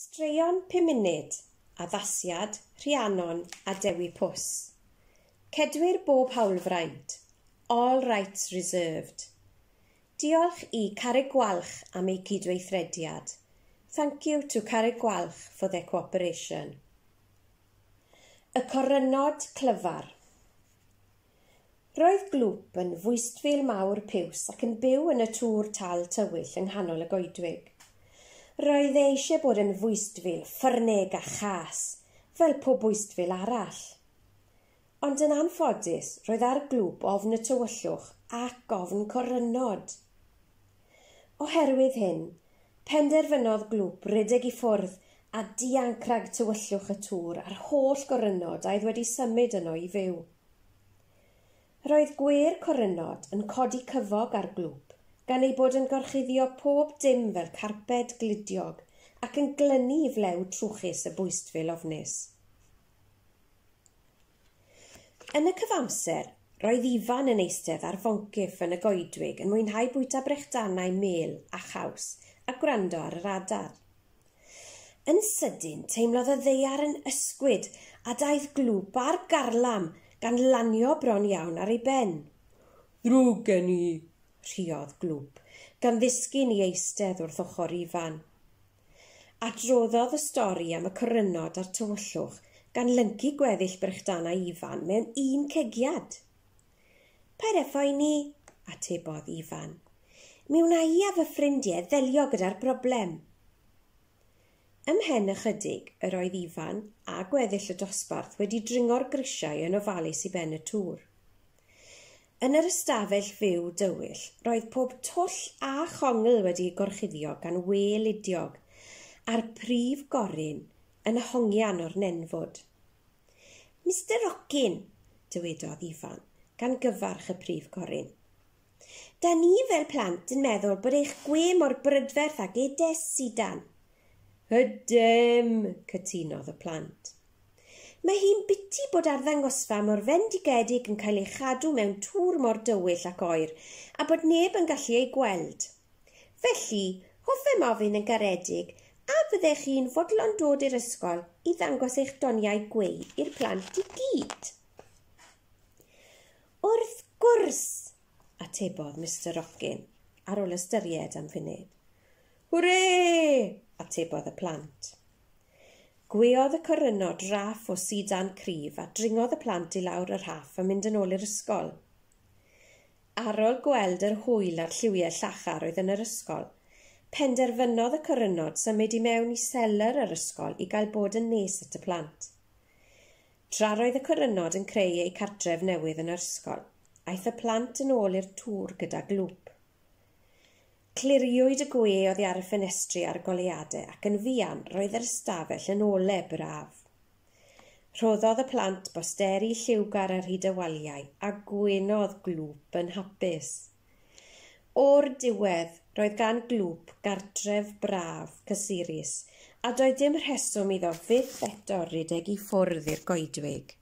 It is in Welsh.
Straeon pum munud, Addasiad, Rhiannon a Dewi Pws. Cedwir bob hawlfraint. All rights reserved. Diolch i Carreg Gwalch am ei cydweithrediad. Thank you to Carreg Gwalch for their cooperation. Y Corynod Clyfar Roedd glwp yn fwystfil mawr piws ac yn byw yn y tŵr tal tywyll yng nghanol y goedwig. Roedd eisiau bod yn fwystfil, ffyrneg a chas, fel pob fwystfil arall. Ond yn anffodus, roedd ar glwb ofn y tywyllwch ac ofn corynod. Oherwydd hyn, penderfynodd glwb rydeg i ffwrdd a diancrag tywyllwch y tŵr a'r holl gorynod a oedd wedi symud yno i fyw. Roedd gwer corynod yn codi cyfog ar glwb gan ei bod yn gorchuddio pob dim fel carped glidiog ac yn glynu flew trwchus y bwystfil ofnus. Yn y cyfamser, roedd Ifan yn eistedd ar foncyff yn y goedwig yn mwynhau bwyta brechdanau mel a chaws a gwrando ar yr adar. Yn sydyn, teimlodd y ddeiar yn ysgwyd a daeth glwb ar garlam gan lanio bron iawn ar ei ben. Drwg gen i, triodd glwb, gan ddisgyn i eistedd wrth ochr ifan. Adroddodd y stori am y cyrynod a'r tywyllwch gan lyncu gweddill brechdana ifan mewn un cegiad. Paereffoi ni, atebodd ifan. Mi wna i a fy ffrindiau ddelio gyda'r broblem. Ymhen ychydig, yr oedd ifan a gweddill y dosbarth wedi dringo'r grisiau yn ofalus i ben y tŵr. Yn yr ystafell fyw dywyll, roedd pob twll a chongl wedi gorchuddio gan wel idiog, a'r prif gorin yn hongian o'r nenfod. Mr Rocin, dywedodd Ifan, gan gyfarch y prif gorin. Da ni fel plant yn meddwl bod eich gwe mor brydferth ag edes sydan. Hydym, cytunodd y plant. Mae hi'n biti bod ddangosfa mor fendigedig yn cael ei chadw mewn tŵr mor dywyll ac oer, a bod neb yn gallu ei gweld. Felly, hoffem ofyn yn garedig, a byddech chi'n fodlon dod i'r ysgol i ddangos eich doniau gweu i'r plant i gyd. Wrth gwrs, atebodd Mr Rockin ar ôl ystyried am funud. Hwre! atebodd y plant. Gweodd y corynod raff o sidan cryf a dringodd y plant i lawr y haff a mynd yn ôl i'r ysgol. Ar ôl gweld yr hwyl a'r lliwiau llachar oedd yn yr ysgol, penderfynodd y corynod symud i mewn i seler yr ysgol i gael bod yn nes at y plant. roedd y corynod yn creu eu cartref newydd yn yr ysgol, aeth y plant yn ôl i'r tŵr gyda glwp. Cliriwyd y gwe oedd ar y ffenestri a'r goleuadau ac yn fuan roedd yr ystafell yn ole braf. Rhoddodd y plant bosteri lliwgar ar hyd y waliau a gwenodd glwp yn hapus. O'r diwedd roedd gan glwp gartref braf cysurus a doedd dim rheswm iddo fydd eto rydeg i ffwrdd i'r goedwig.